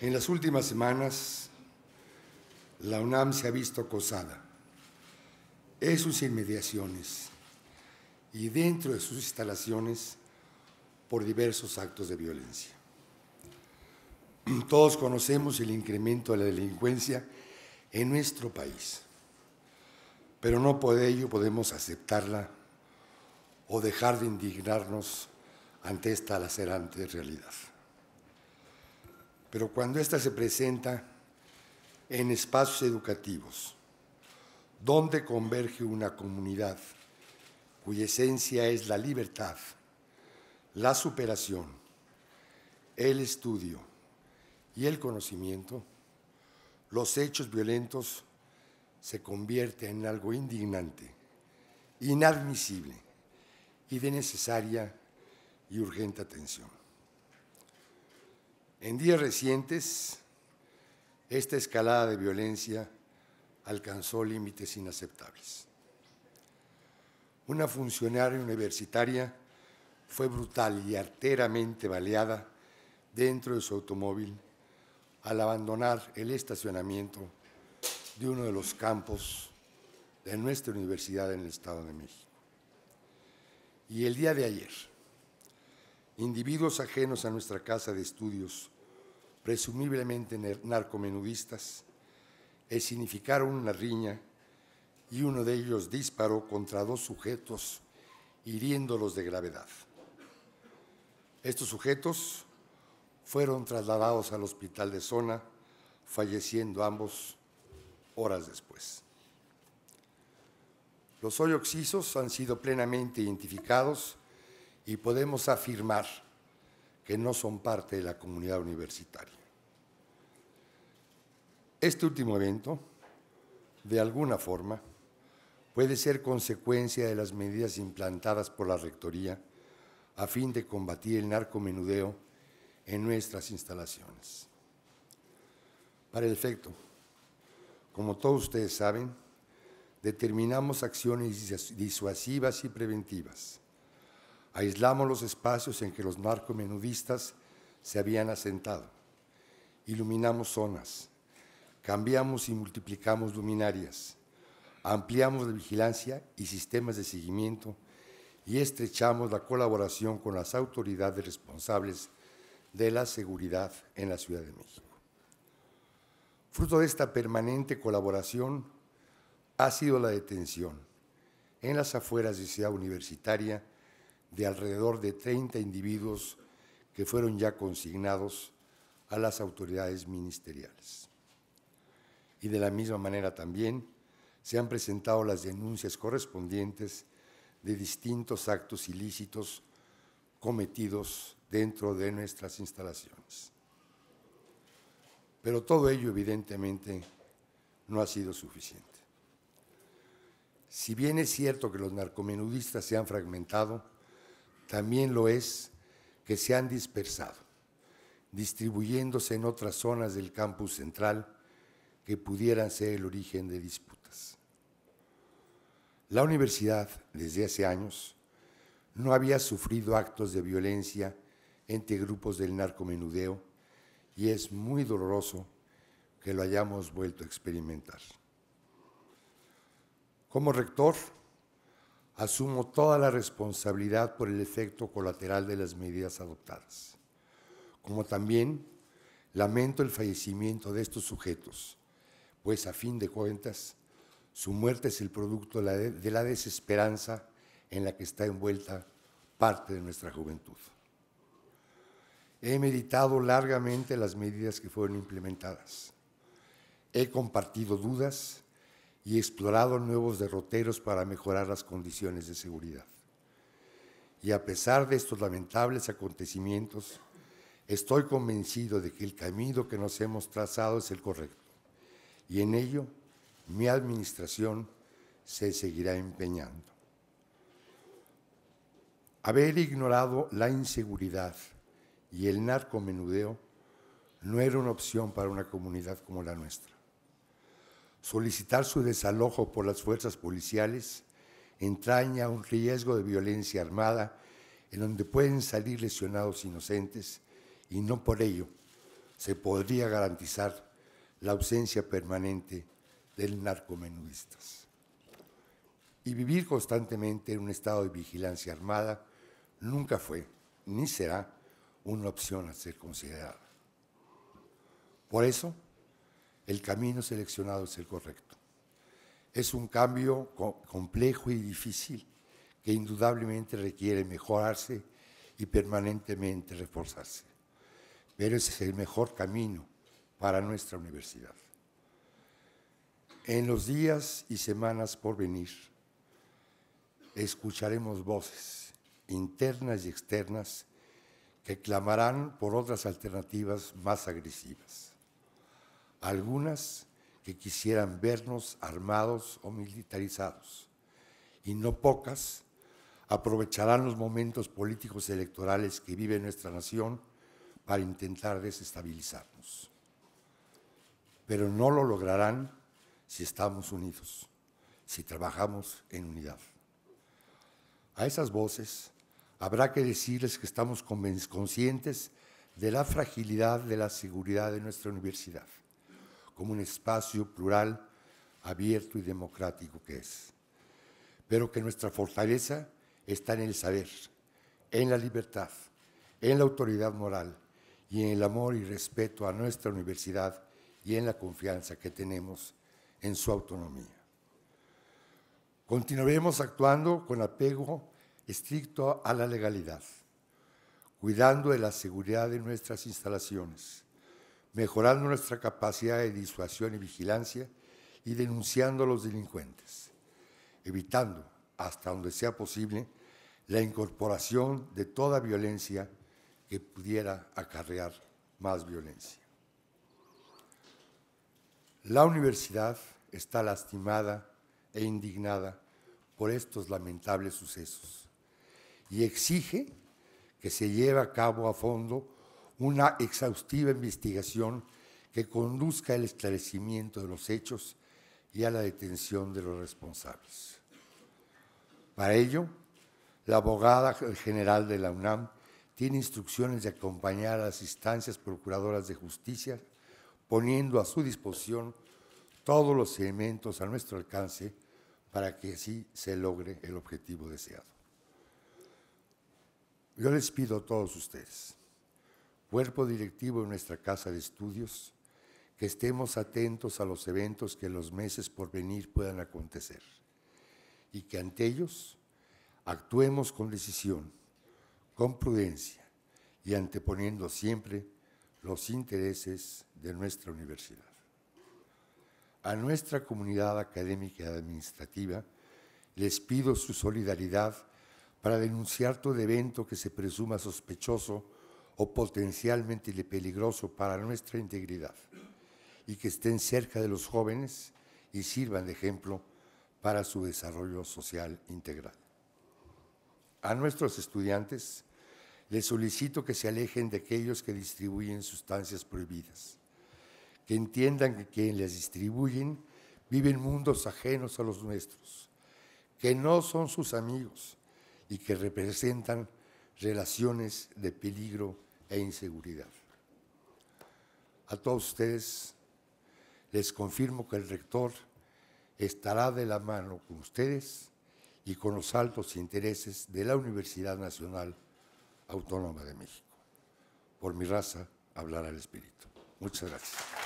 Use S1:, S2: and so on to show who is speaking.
S1: En las últimas semanas, la UNAM se ha visto acosada en sus inmediaciones y dentro de sus instalaciones por diversos actos de violencia. Todos conocemos el incremento de la delincuencia en nuestro país, pero no por ello podemos aceptarla o dejar de indignarnos ante esta lacerante realidad pero cuando esta se presenta en espacios educativos, donde converge una comunidad cuya esencia es la libertad, la superación, el estudio y el conocimiento, los hechos violentos se convierten en algo indignante, inadmisible y de necesaria y urgente atención. En días recientes, esta escalada de violencia alcanzó límites inaceptables. Una funcionaria universitaria fue brutal y arteramente baleada dentro de su automóvil al abandonar el estacionamiento de uno de los campos de nuestra universidad en el Estado de México. Y el día de ayer, individuos ajenos a nuestra casa de estudios, presumiblemente narcomenudistas, significaron una riña y uno de ellos disparó contra dos sujetos, hiriéndolos de gravedad. Estos sujetos fueron trasladados al hospital de zona, falleciendo ambos horas después. Los hoy han sido plenamente identificados y podemos afirmar que no son parte de la comunidad universitaria. Este último evento, de alguna forma, puede ser consecuencia de las medidas implantadas por la Rectoría a fin de combatir el narcomenudeo en nuestras instalaciones. Para el efecto, como todos ustedes saben, determinamos acciones disuasivas y preventivas aislamos los espacios en que los narcomenudistas se habían asentado, iluminamos zonas, cambiamos y multiplicamos luminarias, ampliamos la vigilancia y sistemas de seguimiento y estrechamos la colaboración con las autoridades responsables de la seguridad en la Ciudad de México. Fruto de esta permanente colaboración ha sido la detención en las afueras de Ciudad Universitaria de alrededor de 30 individuos que fueron ya consignados a las autoridades ministeriales. Y de la misma manera también se han presentado las denuncias correspondientes de distintos actos ilícitos cometidos dentro de nuestras instalaciones. Pero todo ello evidentemente no ha sido suficiente. Si bien es cierto que los narcomenudistas se han fragmentado, también lo es que se han dispersado, distribuyéndose en otras zonas del campus central que pudieran ser el origen de disputas. La universidad, desde hace años, no había sufrido actos de violencia entre grupos del narcomenudeo y es muy doloroso que lo hayamos vuelto a experimentar. Como rector, asumo toda la responsabilidad por el efecto colateral de las medidas adoptadas, como también lamento el fallecimiento de estos sujetos, pues a fin de cuentas su muerte es el producto de la desesperanza en la que está envuelta parte de nuestra juventud. He meditado largamente las medidas que fueron implementadas. He compartido dudas y explorado nuevos derroteros para mejorar las condiciones de seguridad. Y a pesar de estos lamentables acontecimientos, estoy convencido de que el camino que nos hemos trazado es el correcto. Y en ello, mi administración se seguirá empeñando. Haber ignorado la inseguridad y el narcomenudeo no era una opción para una comunidad como la nuestra solicitar su desalojo por las fuerzas policiales entraña un riesgo de violencia armada en donde pueden salir lesionados inocentes y no por ello se podría garantizar la ausencia permanente del narcomenudistas. Y vivir constantemente en un estado de vigilancia armada nunca fue ni será una opción a ser considerada. Por eso, el camino seleccionado es el correcto. Es un cambio complejo y difícil que indudablemente requiere mejorarse y permanentemente reforzarse. Pero es el mejor camino para nuestra universidad. En los días y semanas por venir, escucharemos voces internas y externas que clamarán por otras alternativas más agresivas algunas que quisieran vernos armados o militarizados, y no pocas aprovecharán los momentos políticos electorales que vive nuestra nación para intentar desestabilizarnos. Pero no lo lograrán si estamos unidos, si trabajamos en unidad. A esas voces habrá que decirles que estamos conscientes de la fragilidad de la seguridad de nuestra universidad como un espacio plural, abierto y democrático que es. Pero que nuestra fortaleza está en el saber, en la libertad, en la autoridad moral y en el amor y respeto a nuestra universidad y en la confianza que tenemos en su autonomía. Continuaremos actuando con apego estricto a la legalidad, cuidando de la seguridad de nuestras instalaciones mejorando nuestra capacidad de disuasión y vigilancia y denunciando a los delincuentes, evitando, hasta donde sea posible, la incorporación de toda violencia que pudiera acarrear más violencia. La universidad está lastimada e indignada por estos lamentables sucesos y exige que se lleve a cabo a fondo una exhaustiva investigación que conduzca al esclarecimiento de los hechos y a la detención de los responsables. Para ello, la abogada general de la UNAM tiene instrucciones de acompañar a las instancias procuradoras de justicia, poniendo a su disposición todos los elementos a nuestro alcance para que así se logre el objetivo deseado. Yo les pido a todos ustedes cuerpo directivo de nuestra casa de estudios, que estemos atentos a los eventos que en los meses por venir puedan acontecer y que ante ellos actuemos con decisión, con prudencia y anteponiendo siempre los intereses de nuestra universidad. A nuestra comunidad académica y administrativa les pido su solidaridad para denunciar todo evento que se presuma sospechoso o potencialmente peligroso para nuestra integridad y que estén cerca de los jóvenes y sirvan de ejemplo para su desarrollo social integral. A nuestros estudiantes les solicito que se alejen de aquellos que distribuyen sustancias prohibidas, que entiendan que quienes las distribuyen viven mundos ajenos a los nuestros, que no son sus amigos y que representan relaciones de peligro e inseguridad. A todos ustedes les confirmo que el rector estará de la mano con ustedes y con los altos intereses de la Universidad Nacional Autónoma de México. Por mi raza hablará el espíritu. Muchas gracias.